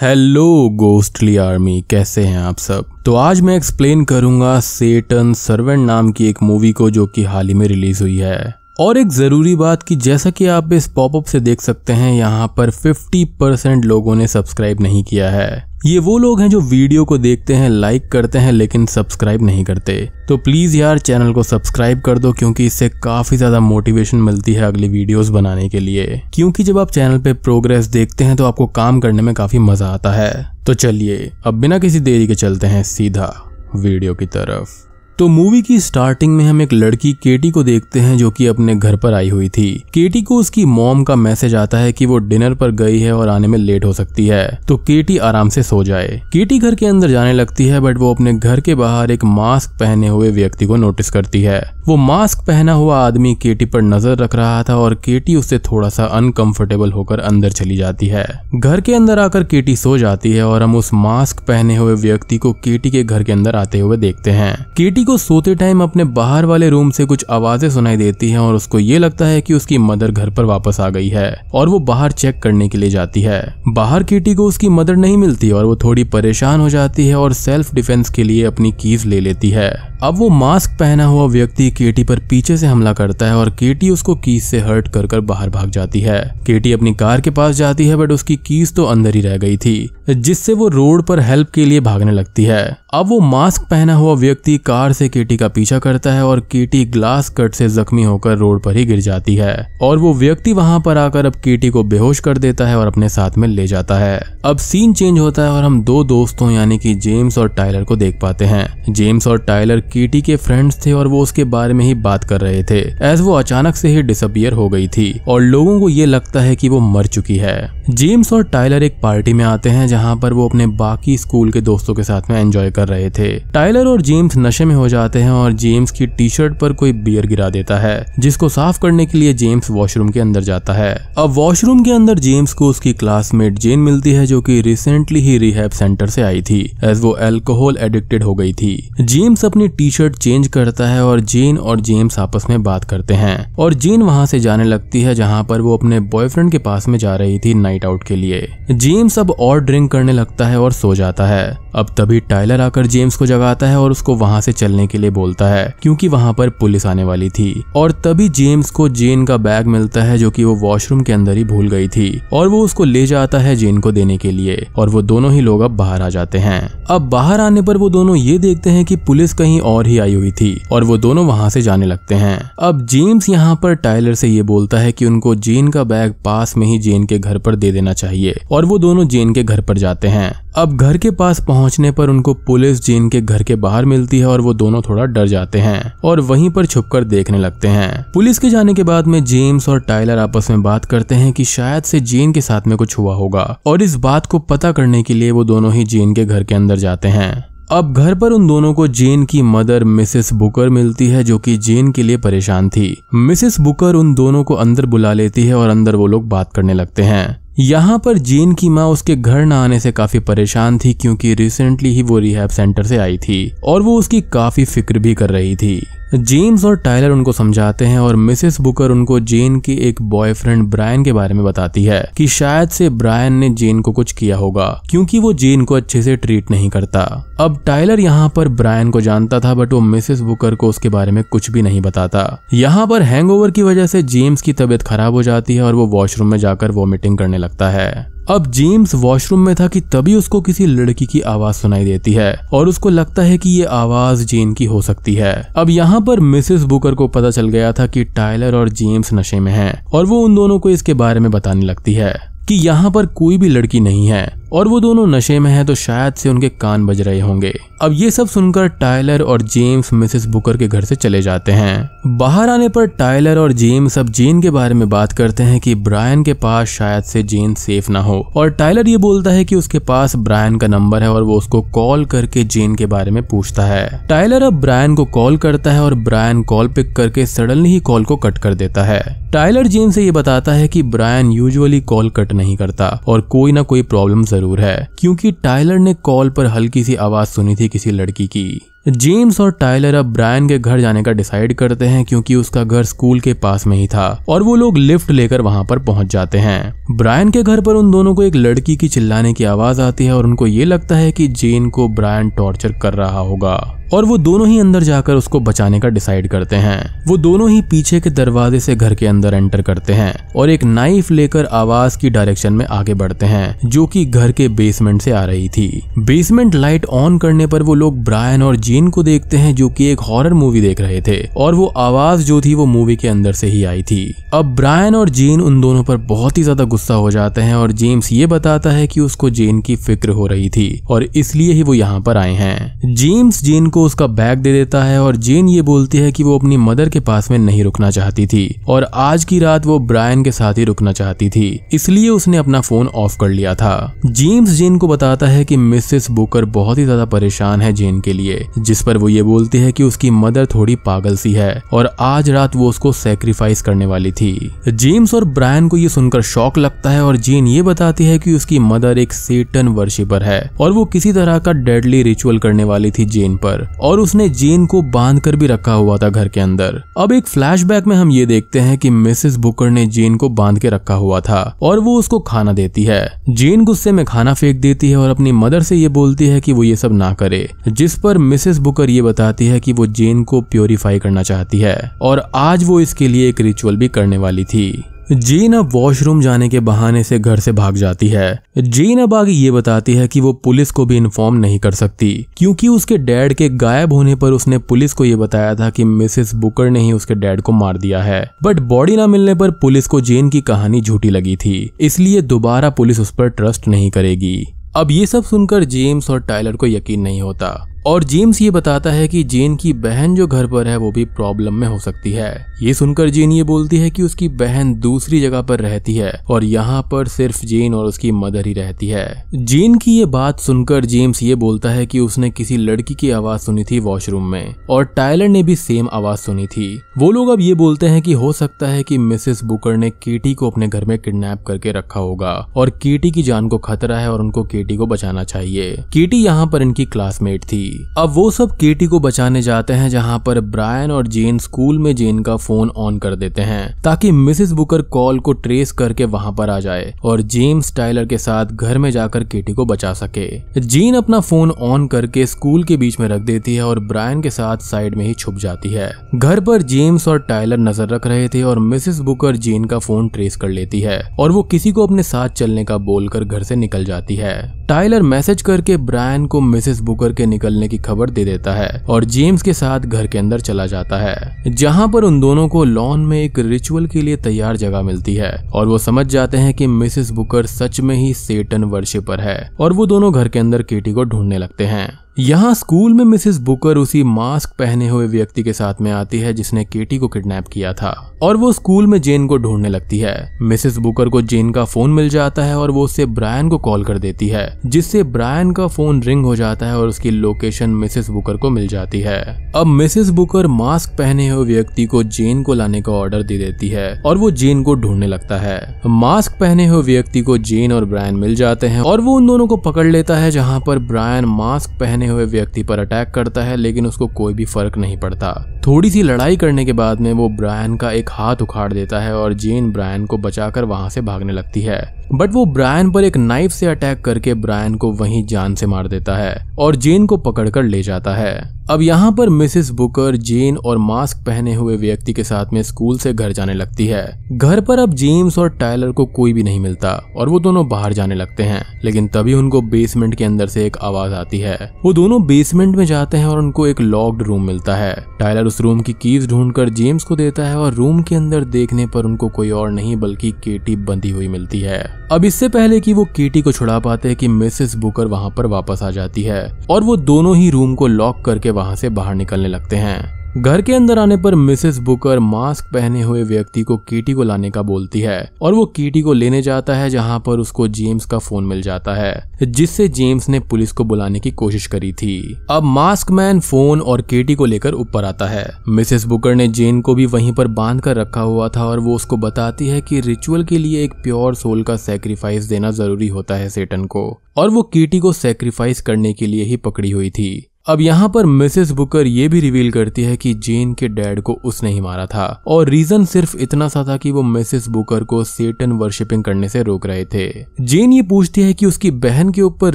hello ghostly army कैसे हैं आप सब तो आज मैं एक्सप्लेन करूंगा सेटन सर्वेंट नाम की एक मूवी को जो कि हाल ही में रिलीज हुई है और एक ज़रूरी बात कि जैसा कि आप इस पॉपअप से देख सकते हैं यहाँ पर 50% लोगों ने सब्सक्राइब नहीं किया है ये वो लोग हैं जो वीडियो को देखते हैं लाइक करते हैं लेकिन सब्सक्राइब नहीं करते तो प्लीज़ यार चैनल को सब्सक्राइब कर दो क्योंकि इससे काफ़ी ज़्यादा मोटिवेशन मिलती है अगली वीडियोस बनाने के लिए क्योंकि जब आप चैनल पे प्रोग्रेस देखते हैं तो आपको काम करने में काफ़ी मज़ा आता है तो चलिए अब बिना किसी देरी के चलते हैं सीधा वीडियो की तरफ तो मूवी की स्टार्टिंग में हम एक लड़की केटी को देखते हैं जो कि अपने घर पर आई हुई थी केटी को उसकी मॉम का मैसेज आता है कि वो डिनर पर गई है और आने में लेट हो सकती है तो केटी आराम से सो जाए केटी घर के अंदर जाने लगती है बट वो अपने घर के बाहर एक मास्क पहने हुए व्यक्ति को नोटिस करती है वो मास्क पहना हुआ आदमी केटी पर नजर रख रहा था और केटी उससे थोड़ा सा अनकंफर्टेबल होकर अंदर चली जाती है घर के अंदर आकर केटी सो जाती है और हम उस मास्क पहने हुए व्यक्ति को केटी के घर के अंदर आते हुए देखते हैं केटी को सोते टाइम अपने बाहर वाले रूम से कुछ आवाजें सुनाई देती हैं और उसको ये लगता है कि उसकी मदर घर पर वापस आ गई है और वो बाहर चेक करने के लिए जाती है बाहर किटी को उसकी मदर नहीं मिलती और वो थोड़ी परेशान हो जाती है और सेल्फ डिफेंस के लिए अपनी कीज ले लेती है अब वो मास्क पहना हुआ व्यक्ति केटी पर पीछे से हमला करता है और केटी उसको कीज से हर्ट कर कर बाहर भाग जाती है केटी अपनी कार के पास जाती है बट उसकी कीज तो अंदर ही रह गई थी जिससे वो रोड पर हेल्प के लिए भागने लगती है अब वो मास्क पहना हुआ व्यक्ति कार से केटी का पीछा करता है और केटी ग्लास कट से जख्मी होकर रोड पर ही गिर जाती है और वो व्यक्ति वहां पर आकर अब केटी को बेहोश कर देता है और अपने साथ में ले जाता है अब सीन चेंज होता है और हम दो दोस्तों यानी कि जेम्स और टाइलर को देख पाते हैं जेम्स और टाइलर केटी के फ्रेंड्स थे और वो उसके बारे में ही बात कर रहे थे एज वो अचानक से ही डिसअपियर हो गई थी और लोगों को ये लगता है की वो मर चुकी है जेम्स और टाइलर एक पार्टी में आते हैं जहां पर वो अपने बाकी स्कूल के दोस्तों के साथ में एंजॉय कर रहे थे टाइलर और जेम्स नशे में हो जाते हैं और जेम्स की टी शर्ट पर कोई बियर गिरा देता है जिसको साफ करने के लिए जेम्स वॉशरूम के अंदर जाता है अब वॉशरूम के अंदर जेम्स को उसकी क्लासमेट जेन मिलती है जो की रिसेंटली ही रिहेब सेंटर से आई थी एज वो एल्कोहल एडिक्टेड हो गई थी जेम्स अपनी टी शर्ट चेंज करता है और जेन और जेम्स आपस में बात करते हैं और जेन वहां से जाने लगती है जहां पर वो अपने बॉयफ्रेंड के पास में जा रही थी नाइट आउट के लिए जेम्स अब और ड्रिंक ड्रीमिंग करने लगता है और सो जाता है अब तभी टाइलर आकर जेम्स को जगाता है और उसको वहां से चलने के लिए बोलता है क्योंकि वहां पर पुलिस आने वाली थी और तभी जेम्स को जेन का बैग मिलता है जो कि वो वॉशरूम के अंदर ही भूल गई थी और वो उसको ले जाता है जेन को देने के लिए और वो दोनों ही लोग अब बाहर आ जाते हैं अब बाहर आने पर वो दोनों ये देखते हैं कि पुलिस कहीं और ही आई हुई थी और वो दोनों वहां से जाने लगते हैं अब जेम्स यहाँ पर टाइलर से ये बोलता है कि उनको जेन का बैग पास में ही जेन के घर पर दे देना चाहिए और वो दोनों जेन के घर पर पर जाते हैं अब घर के पास पहुंचने पर उनको पुलिस जीन के घर के बाहर मिलती है और वो दोनों थोड़ा डर जाते हैं और वहीं पर छुपकर देखने लगते हैं पुलिस के जाने के बाद में जेम्स और टाइलर आपस में बात करते हैं कि शायद से जीन के साथ में कुछ हुआ होगा और इस बात को पता करने के लिए वो दोनों ही जीन के घर के अंदर जाते हैं अब घर पर उन दोनों को जेन की मदर मिसेस बुकर मिलती है जो कि जेन के लिए परेशान थी मिसेस बुकर उन दोनों को अंदर बुला लेती है और अंदर वो लोग बात करने लगते हैं यहाँ पर जेन की माँ उसके घर न आने से काफी परेशान थी क्योंकि रिसेंटली ही वो रिहैब सेंटर से आई थी और वो उसकी काफी फिक्र भी कर रही थी जेम्स और टायलर उनको समझाते हैं और मिसेस बुकर उनको जेन के एक बॉयफ्रेंड ब्रायन के बारे में बताती है कि शायद से ब्रायन ने जेन को कुछ किया होगा क्योंकि वो जेन को अच्छे से ट्रीट नहीं करता अब टायलर यहाँ पर ब्रायन को जानता था बट वो मिसेस बुकर को उसके बारे में कुछ भी नहीं बताता यहाँ पर हैंग की वजह से जेम्स की तबीयत खराब हो जाती है और वो वॉशरूम में जाकर वॉमिटिंग करने लगता लगता है अब जेम्स वॉशरूम में था कि तभी उसको किसी लड़की की आवाज सुनाई देती है और उसको लगता है कि ये आवाज जेन की हो सकती है अब यहाँ पर मिसेस बुकर को पता चल गया था कि टाइलर और जेम्स नशे में हैं और वो उन दोनों को इसके बारे में बताने लगती है कि यहाँ पर कोई भी लड़की नहीं है और वो दोनों नशे में हैं तो शायद से उनके कान बज रहे होंगे अब ये सब सुनकर टायलर और जेम्स मिसेस बुकर के घर से चले जाते हैं बाहर आने पर टायलर और जेम्स अब जेन के बारे में बात करते हैं कि ब्रायन के पास शायद से जेन सेफ ना हो और टायलर ये बोलता है कि उसके पास ब्रायन का नंबर है और वो उसको कॉल करके जेन के बारे में पूछता है टायलर अब ब्रायन को कॉल करता है और ब्रायन कॉल पिक करके सडनली ही कॉल को कट कर देता है टायलर जेन से ये बताता है कि ब्रायन यूजुअली कॉल कट नहीं करता और कोई ना कोई प्रॉब्लम जरूर जरूर है क्योंकि टाइलर ने कॉल पर हल्की सी आवाज सुनी थी किसी लड़की की जेम्स और टाइलर अब ब्रायन के घर जाने का डिसाइड करते हैं क्योंकि उसका घर स्कूल के पास में ही था और वो लोग लिफ्ट लेकर वहां पर पहुंच जाते हैं ब्रायन के घर पर उन दोनों को एक लड़की की चिल्लाने की आवाज आती है और उनको ये लगता है कि जेन को ब्रायन टॉर्चर कर रहा होगा और वो दोनों ही अंदर जाकर उसको बचाने का डिसाइड करते हैं वो दोनों ही पीछे के दरवाजे से घर के अंदर एंटर करते हैं और एक नाइफ लेकर आवाज की डायरेक्शन में आगे बढ़ते हैं जो कि घर के बेसमेंट से आ रही थी बेसमेंट लाइट ऑन करने पर वो लोग ब्रायन और जीन को देखते हैं जो कि एक हॉरर मूवी देख रहे थे और वो आवाज जो थी वो मूवी के अंदर से ही आई थी अब ब्रायन और जीन उन दोनों पर बहुत ही ज्यादा गुस्सा हो जाते हैं और जेम्स ये बताता है कि उसको जेन की फिक्र हो रही थी और इसलिए ही वो यहाँ पर आए हैं जेम्स जेन को उसका बैग दे देता है और जेन ये बोलती है कि वो अपनी मदर के पास में नहीं रुकना चाहती थी और आज की रात वो ब्रायन के साथ ही रुकना चाहती थी इसलिए उसने अपना फोन ऑफ कर लिया था जेम्स जेन को बताता है की मिसेस बुकर बहुत ही ज्यादा परेशान है जेन के लिए जिस पर वो ये बोलती है की उसकी मदर थोड़ी पागल सी है और आज रात वो उसको सेक्रीफाइस करने वाली थी जेम्स और ब्रायन को ये सुनकर शौक लगता है और जेन ये बताती है कि उसकी मदर एक सेटन वर्शिपर है और वो किसी तरह का डेडली रिचुअल करने वाली थी जेन पर और उसने जेन को बांध कर भी रखा हुआ था घर के अंदर अब एक फ्लैशबैक में हम ये देखते हैं कि मिसेस बुकर ने जेन को बांध के रखा हुआ था और वो उसको खाना देती है जेन गुस्से में खाना फेंक देती है और अपनी मदर से ये बोलती है कि वो ये सब ना करे जिस पर मिसेस बुकर ये बताती है कि वो जेन को प्योरीफाई करना चाहती है और आज वो इसके लिए एक रिचुअल भी करने वाली थी जीन अब वॉशरूम जाने के बहाने से घर से भाग जाती है जीन अब आगे ये बताती है कि वो पुलिस को भी इन्फॉर्म नहीं कर सकती क्योंकि उसके डैड के गायब होने पर उसने पुलिस को ये बताया था कि मिसेस बुकर ने ही उसके डैड को मार दिया है बट बॉडी ना मिलने पर पुलिस को जेन की कहानी झूठी लगी थी इसलिए दोबारा पुलिस उस पर ट्रस्ट नहीं करेगी अब ये सब सुनकर जेम्स और टाइलर को यकीन नहीं होता और जेम्स ये बताता है कि जेन की बहन जो घर पर है वो भी प्रॉब्लम में हो सकती है ये सुनकर जेन ये बोलती है कि उसकी बहन दूसरी जगह पर रहती है और यहाँ पर सिर्फ जेन और उसकी मदर ही रहती है जेन की ये बात सुनकर जेम्स ये बोलता है कि उसने किसी लड़की की आवाज सुनी थी वॉशरूम में और टायलर ने भी सेम आवाज सुनी थी वो लोग अब ये बोलते हैं कि हो सकता है कि मिसेस बुकर ने केटी को अपने घर में किडनैप करके रखा होगा और केटी की जान को खतरा है और उनको केटी को बचाना चाहिए केटी यहाँ पर इनकी क्लासमेट थी अब वो सब केटी को बचाने जाते हैं जहां पर ब्रायन और जेन स्कूल में जेन का फोन ऑन कर देते हैं ताकि मिसेस बुकर कॉल को ट्रेस करके वहां पर आ जाए और जेम्स टाइलर के साथ घर में जाकर केटी को बचा सके जेन अपना फोन ऑन करके स्कूल के बीच में रख देती है और ब्रायन के साथ साइड में ही छुप जाती है घर पर जेम्स और टाइलर नजर रख रहे थे और मिसेस बुकर जेन का फोन ट्रेस कर लेती है और वो किसी को अपने साथ चलने का बोलकर घर से निकल जाती है टाइलर मैसेज करके ब्रायन को मिसेस बुकर के निकलने होने की खबर दे देता है और जेम्स के साथ घर के अंदर चला जाता है जहाँ पर उन दोनों को लॉन में एक रिचुअल के लिए तैयार जगह मिलती है और वो समझ जाते हैं कि मिसेस बुकर सच में ही सेटन वर्षे पर है और वो दोनों घर के अंदर केटी को ढूंढने लगते हैं यहाँ स्कूल में मिसेस बुकर उसी मास्क पहने हुए व्यक्ति के साथ में आती है जिसने केटी को किडनैप किया था और वो स्कूल में जेन को ढूंढने लगती है मिसेस बुकर को जेन का फोन मिल जाता है और वो उससे ब्रायन को कॉल कर देती है जिससे ब्रायन का फोन रिंग हो जाता है और उसकी लोकेशन मिसेस बुकर को मिल जाती है अब मिसेस बुकर मास्क पहने हुए व्यक्ति को जेन को लाने का ऑर्डर दे देती है और वो जेन को ढूंढने लगता है मास्क पहने हुए व्यक्ति को जेन और ब्रायन मिल जाते हैं और वो उन दोनों को पकड़ लेता है जहाँ पर ब्रायन मास्क पहने पहने हुए व्यक्ति पर अटैक करता है लेकिन उसको कोई भी फर्क नहीं पड़ता थोड़ी सी लड़ाई करने के बाद में वो ब्रायन का एक हाथ उखाड़ देता है और जेन ब्रायन को बचाकर वहां से भागने लगती है बट वो ब्रायन पर एक नाइफ से अटैक करके ब्रायन को वहीं जान से मार देता है और जेन को पकड़कर ले जाता है अब यहाँ पर मिसेस बुकर जेन और मास्क पहने हुए व्यक्ति के साथ में स्कूल से घर जाने लगती है घर पर अब जेम्स और टायलर को कोई भी नहीं मिलता और वो दोनों बाहर जाने लगते हैं लेकिन तभी उनको बेसमेंट के अंदर से एक आवाज आती है वो दोनों बेसमेंट में जाते हैं और उनको एक लॉक्ड रूम मिलता है टायलर उस रूम की कीज ढूंढ जेम्स को देता है और रूम के अंदर देखने पर उनको कोई और नहीं बल्कि केटी बंधी हुई मिलती है अब इससे पहले कि वो केटी को छुड़ा पाते कि मिसेस बुकर वहां पर वापस आ जाती है और वो दोनों ही रूम को लॉक करके वहां से बाहर निकलने लगते हैं घर के अंदर आने पर मिसेस बुकर मास्क पहने हुए व्यक्ति को कीटी को लाने का बोलती है और वो कीटी को लेने जाता है जहां पर उसको जेम्स का फोन मिल जाता है जिससे जेम्स ने पुलिस को बुलाने की कोशिश करी थी अब मास्क मैन फोन और केटी को लेकर ऊपर आता है मिसेस बुकर ने जेन को भी वहीं पर बांध कर रखा हुआ था और वो उसको बताती है कि रिचुअल के लिए एक प्योर सोल का सेक्रीफाइस देना जरूरी होता है सेटन को और वो कीटी को सेक्रीफाइस करने के लिए ही पकड़ी हुई थी अब यहाँ पर मिसेस बुकर ये भी रिवील करती है कि जेन के डैड को उसने ही मारा था और रीजन सिर्फ इतना सा था कि वो मिसेस बुकर को सेटन वर्शिपिंग करने से रोक रहे थे जेन ये पूछती है कि उसकी बहन के ऊपर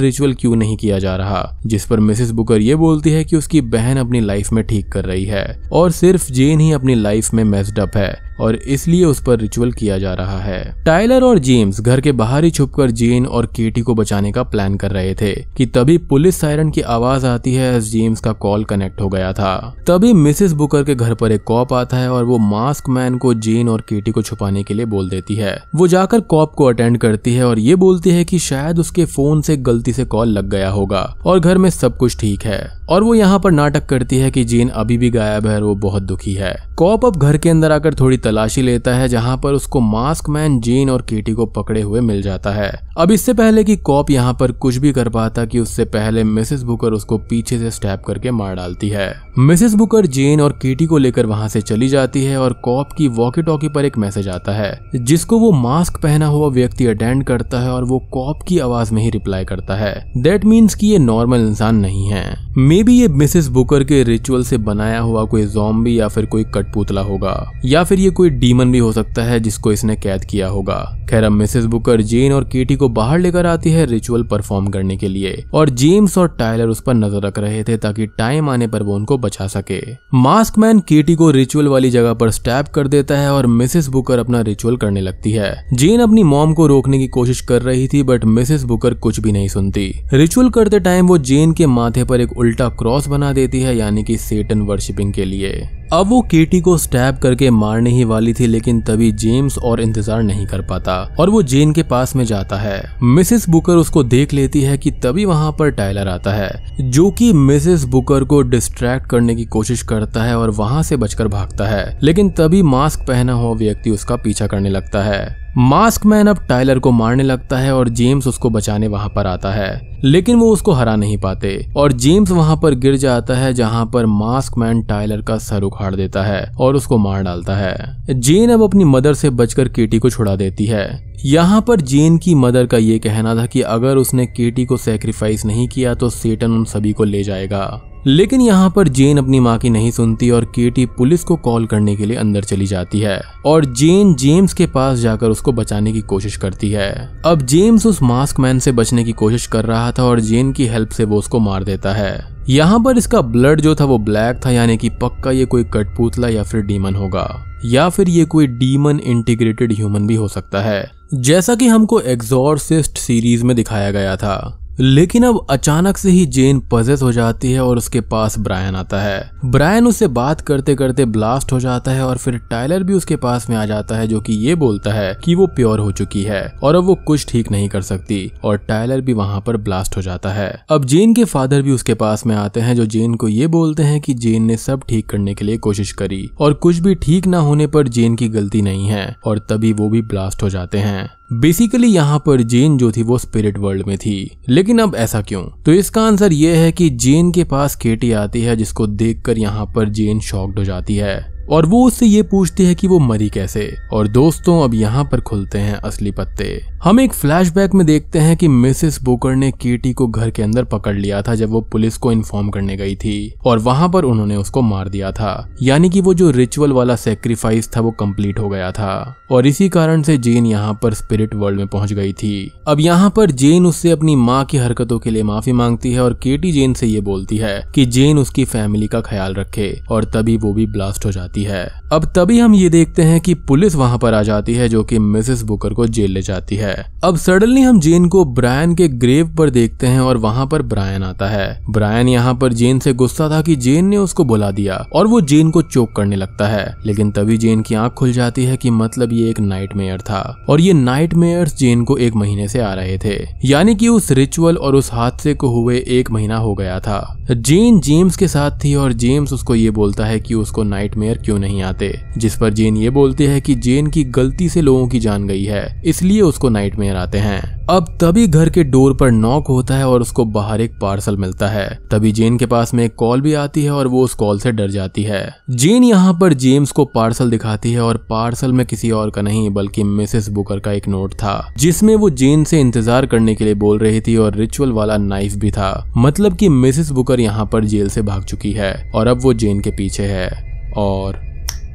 रिचुअल क्यों नहीं किया जा रहा जिस पर मिसेस बुकर ये बोलती है कि उसकी बहन अपनी लाइफ में ठीक कर रही है और सिर्फ जेन ही अपनी लाइफ में मेस्ड अप है और इसलिए उस पर रिचुअल किया जा रहा है टाइलर और जेम्स घर के बाहर ही छुपकर जेन और केटी को बचाने का प्लान कर रहे थे कि तभी पुलिस सायरन की आवाज आती है एस जेम्स का कॉल कनेक्ट हो गया था तभी मिसेस बुकर के घर पर एक कॉप आता है और वो मास्क मैन को जेन और केटी को छुपाने के लिए बोल देती है वो जाकर कॉप को अटेंड करती है और ये बोलती है कि शायद उसके फोन से गलती से कॉल लग गया होगा और घर में सब कुछ ठीक है और वो यहाँ पर नाटक करती है कि जेन अभी भी गायब है और वो बहुत दुखी है कॉप अब घर के अंदर आकर थोड़ी तलाशी लेता है जहां पर उसको मास्क मैन जीन और केटी को पकड़े हुए मिल जाता है अब इससे पहले कि कॉप यहां पर कुछ भी कर पाता कि उससे पहले मिसेस बुकर उसको पीछे से स्टैप करके मार डालती है मिसेस बुकर जेन और केटी को लेकर वहां से चली जाती है और कॉप की वॉकी टॉकी पर एक मैसेज आता है जिसको वो मास्क पहना हुआ व्यक्ति अटेंड करता है और वो कॉप की आवाज में ही रिप्लाई करता है दैट मीन्स की ये नॉर्मल इंसान नहीं है मे बी ये मिसेस बुकर के रिचुअल से बनाया हुआ कोई जॉम्बी या फिर कोई कठपुतला होगा या फिर ये कोई डीमन भी हो सकता है जिसको इसने कैद किया होगा खैर अब मिसेस बुकर जेन और केटी को बाहर लेकर आती है रिचुअल परफॉर्म करने के लिए और जेम्स और टायलर उस पर नजर रख रहे थे ताकि टाइम आने पर वो उनको बचा सके मास्क मैन केटी को रिचुअल वाली जगह पर स्टैप कर देता है और मिसेस बुकर अपना रिचुअल करने लगती है जेन अपनी मॉम को रोकने की कोशिश कर रही थी बट मिसेस बुकर कुछ भी नहीं सुनती रिचुअल करते टाइम वो जेन के माथे पर एक उल्टा क्रॉस बना देती है यानी कि सेटन वर्शिपिंग के लिए अब वो केटी को स्टैब करके मारने ही वाली थी लेकिन तभी जेम्स और इंतजार नहीं कर पाता और वो जेन के पास में जाता है मिसेस बुकर उसको देख लेती है कि तभी वहां पर टाइलर आता है जो कि मिसेस बुकर को डिस्ट्रैक्ट करने की कोशिश करता है और वहां से बचकर भागता है लेकिन तभी मास्क पहना हुआ व्यक्ति उसका पीछा करने लगता है मास्क मैन अब टाइलर को मारने लगता है और जेम्स उसको बचाने वहां पर आता है लेकिन वो उसको हरा नहीं पाते और जेम्स वहां पर गिर जाता है जहां पर मास्क मैन टाइलर का सर उखाड़ देता है और उसको मार डालता है जेन अब अपनी मदर से बचकर केटी को छुड़ा देती है यहाँ पर जेन की मदर का ये कहना था कि अगर उसने केटी को सेक्रीफाइस नहीं किया तो सेटन उन सभी को ले जाएगा लेकिन यहाँ पर जेन अपनी माँ की नहीं सुनती और केटी पुलिस को कॉल करने के लिए अंदर चली जाती है और जेन जेम्स के पास जाकर उसको बचाने की कोशिश करती है अब जेम्स उस मास्क मैन से बचने की कोशिश कर रहा था और जेन की हेल्प से वो उसको मार देता है यहाँ पर इसका ब्लड जो था वो ब्लैक था यानी कि पक्का ये कोई कठपुतला या फिर डीमन होगा या फिर ये कोई डीमन इंटीग्रेटेड ह्यूमन भी हो सकता है जैसा कि हमको एग्जॉर्सिस्ट सीरीज में दिखाया गया था लेकिन अब अचानक से ही जेन पजेस हो जाती है और उसके पास ब्रायन आता है ब्रायन उससे बात करते करते ब्लास्ट हो जाता है और फिर टाइलर भी उसके पास में आ जाता है जो कि ये बोलता है कि वो प्योर हो चुकी है और अब वो कुछ ठीक नहीं कर सकती और टाइलर भी वहां पर ब्लास्ट हो जाता है अब जेन के फादर भी उसके पास में आते हैं जो जेन को ये बोलते हैं की जेन ने सब ठीक करने के लिए कोशिश करी और कुछ भी ठीक ना होने पर जेन की गलती नहीं है और तभी वो भी ब्लास्ट हो जाते हैं बेसिकली यहाँ पर जेन जो थी वो स्पिरिट वर्ल्ड में थी लेकिन अब ऐसा क्यों तो इसका आंसर ये है कि जेन के पास केटी आती है जिसको देखकर यहाँ पर जेन शॉक्ड हो जाती है और वो उससे ये पूछती है कि वो मरी कैसे और दोस्तों अब यहाँ पर खुलते हैं असली पत्ते हम एक फ्लैशबैक में देखते हैं कि मिसेस बुकर ने केटी को घर के अंदर पकड़ लिया था जब वो पुलिस को इन्फॉर्म करने गई थी और वहां पर उन्होंने उसको मार दिया था यानी कि वो जो रिचुअल वाला सेक्रीफाइस था वो कम्प्लीट हो गया था और इसी कारण से जेन यहाँ पर स्पिरिट वर्ल्ड में पहुंच गई थी अब यहाँ पर जेन उससे अपनी माँ की हरकतों के लिए माफी मांगती है और केटी जेन से ये बोलती है की जेन उसकी फैमिली का ख्याल रखे और तभी वो भी ब्लास्ट हो जाती जाती है अब तभी हम ये देखते हैं कि पुलिस वहां पर आ जाती है जो कि मिसेस बुकर को जेल ले जाती है अब सडनली हम जेन को ब्रायन के ग्रेव पर देखते हैं और वहां पर ब्रायन आता है ब्रायन यहाँ पर जेन से गुस्सा था कि जेन ने उसको बुला दिया और वो जेन को चोक करने लगता है लेकिन तभी जेन की आंख खुल जाती है कि मतलब ये एक नाइट था और ये नाइट जेन को एक महीने से आ रहे थे यानी कि उस रिचुअल और उस हादसे को हुए एक महीना हो गया था जेन जेम्स के साथ थी और जेम्स उसको ये बोलता है कि उसको नाइट क्यों नहीं आते जिस पर जेन ये बोलते हैं कि जेन की गलती से लोगों की जान गई है इसलिए उसको मेयर आते हैं अब तभी घर के डोर पर नॉक होता है और उसको बाहर एक पार्सल मिलता है तभी जेन के पास में एक कॉल भी आती है और वो उस कॉल से डर जाती है जेन यहाँ पर जेम्स को पार्सल दिखाती है और पार्सल में किसी और का नहीं बल्कि मिसेस बुकर का एक नोट था जिसमें वो जेन से इंतजार करने के लिए बोल रही थी और रिचुअल वाला नाइफ भी था मतलब की मिसेस बुकर यहाँ पर जेल से भाग चुकी है और अब वो जेन के पीछे है और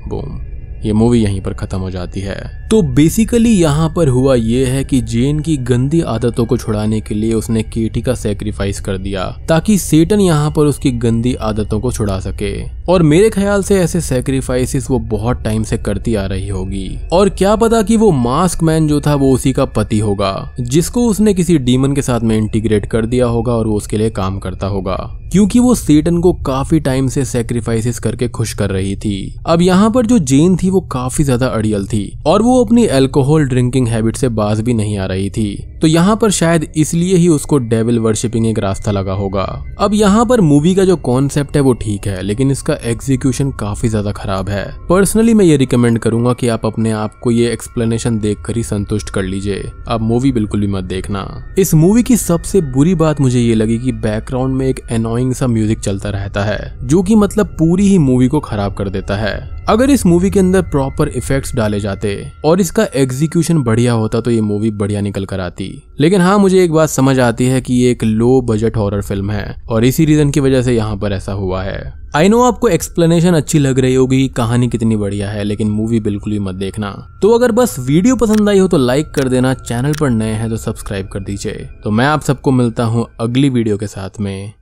बूम ये मूवी यहीं पर ख़त्म हो जाती है तो बेसिकली यहाँ पर हुआ ये है कि जेन की गंदी आदतों को छुड़ाने के लिए उसने केटी का सेक्रीफाइस कर दिया ताकि सेटन यहाँ पर उसकी गंदी आदतों को छुड़ा सके और मेरे ख्याल से ऐसे सेक्रीफाइसेस वो बहुत टाइम से करती आ रही होगी और क्या पता कि वो मास्क मैन जो था वो उसी का पति होगा जिसको उसने किसी डीमन के साथ में इंटीग्रेट कर दिया होगा और वो उसके लिए काम करता होगा क्योंकि वो सेटन को काफी टाइम से सेक्रीफाइसेस करके खुश कर रही थी अब यहाँ पर जो जेन थी वो काफी ज्यादा अड़ियल थी और वो वो अपनी अल्कोहल ड्रिंकिंग हैबिट से बाज भी नहीं आ रही थी तो यहाँ पर शायद इसलिए ही उसको डेविल वर्शिपिंग एक रास्ता लगा होगा अब यहाँ पर मूवी का जो कॉन्सेप्ट है वो ठीक है लेकिन इसका एग्जीक्यूशन काफी ज्यादा खराब है पर्सनली मैं ये रिकमेंड करूंगा कि आप अपने आप को ये एक्सप्लेनेशन देख ही संतुष्ट कर लीजिए आप मूवी बिल्कुल भी मत देखना इस मूवी की सबसे बुरी बात मुझे ये लगी की बैकग्राउंड में एक एनोइंग सा म्यूजिक चलता रहता है जो की मतलब पूरी ही मूवी को खराब कर देता है अगर इस मूवी के अंदर प्रॉपर इफेक्ट्स डाले जाते और इसका एग्जीक्यूशन बढ़िया होता तो ये मूवी बढ़िया निकल कर आती लेकिन हाँ मुझे एक बात समझ आती है कि ये एक लो बजट हॉरर फिल्म है और इसी रीजन की वजह से यहाँ पर ऐसा हुआ है आई नो आपको एक्सप्लेनेशन अच्छी लग रही होगी कि कहानी कितनी बढ़िया है लेकिन मूवी बिल्कुल भी मत देखना तो अगर बस वीडियो पसंद आई हो तो लाइक कर देना चैनल पर नए हैं तो सब्सक्राइब कर दीजिए तो मैं आप सबको मिलता हूँ अगली वीडियो के साथ में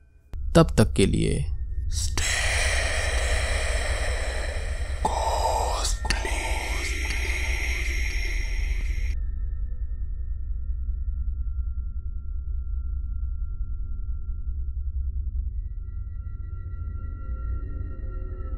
तब तक के लिए स्टे